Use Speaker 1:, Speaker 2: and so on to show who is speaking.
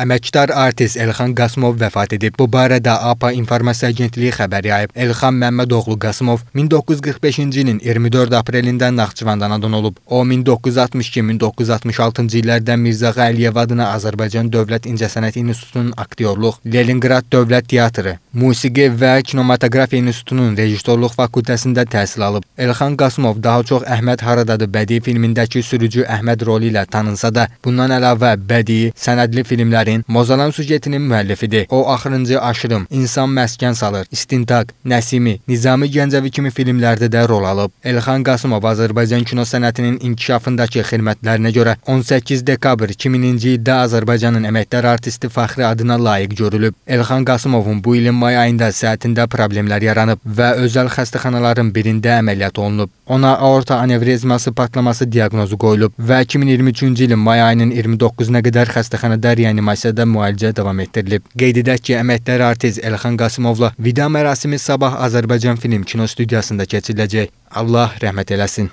Speaker 1: Əməkdar artist Elxan Qasımov vəfat edib. Bu barədə APA İnformasiya Agentliyi xəbər yayıb. Elxan Məmmədoğlu Qasımov 1945-ci ilin 24 aprelində Naxçıvanda anadan olub. O 1962-1966-cı illərdə Mirzəğa Əliyev adına Azərbaycan Dövlət İncəsənət İnstitutunun aktyorluq, Leninqrad Dövlət Teatrı, Musiqi və Kinematografiya İnstitutunun rejissorluq fakültəsində təhsil alıb. Elxan Qasımov daha çox Əhməd Haradadır bədii filmindəki sürücü Əhməd rolu ilə tanınsa da, bundan əlavə bədii, sənədli filmlərin Mozalan sujetinin müəllifidir. O, Axırıncı Aşırım, İnsan Məskən Salır, İstintaq, Nəsimi, Nizami Gəncəvi kimi filmlərdə də rol alıb. Elxan Qasımov Azərbaycan kino sənətinin inkişafındakı xidmətlərinə görə 18 dekabr 2000-ci ildə Azərbaycanın əməkdar artisti fəxri adına layiq görülüb. Elxan Qasımovun bu ilin may ayında səhhətində problemlər yaranıb və özəl xəstəxanaların birində əməliyyat olunub. Ona aorta anevrizması patlaması diaqnozu qoyulub və 2023-cü ilin may ayının 29-una qədər xəstəxanada reanimasiyada müalicə davam etdirilib. Qeyd edək ki, əməkdar artist Elxan Qasımovla vida mərasimi sabah Azərbaycan Film Kino Studiyasında keçiriləcək. Allah rəhmət eləsin.